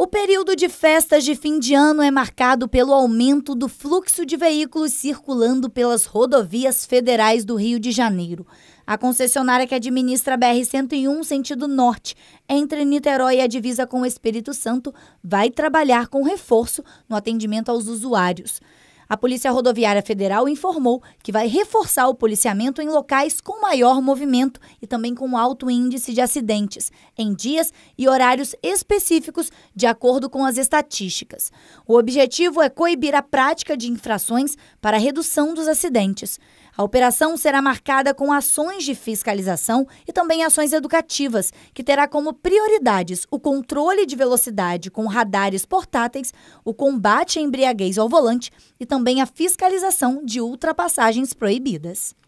O período de festas de fim de ano é marcado pelo aumento do fluxo de veículos circulando pelas rodovias federais do Rio de Janeiro. A concessionária que administra a BR-101, sentido norte, entre Niterói e a divisa com o Espírito Santo, vai trabalhar com reforço no atendimento aos usuários. A Polícia Rodoviária Federal informou que vai reforçar o policiamento em locais com maior movimento e também com alto índice de acidentes, em dias e horários específicos, de acordo com as estatísticas. O objetivo é coibir a prática de infrações para redução dos acidentes. A operação será marcada com ações de fiscalização e também ações educativas, que terá como prioridades o controle de velocidade com radares portáteis, o combate à embriaguez ao volante e também a fiscalização de ultrapassagens proibidas.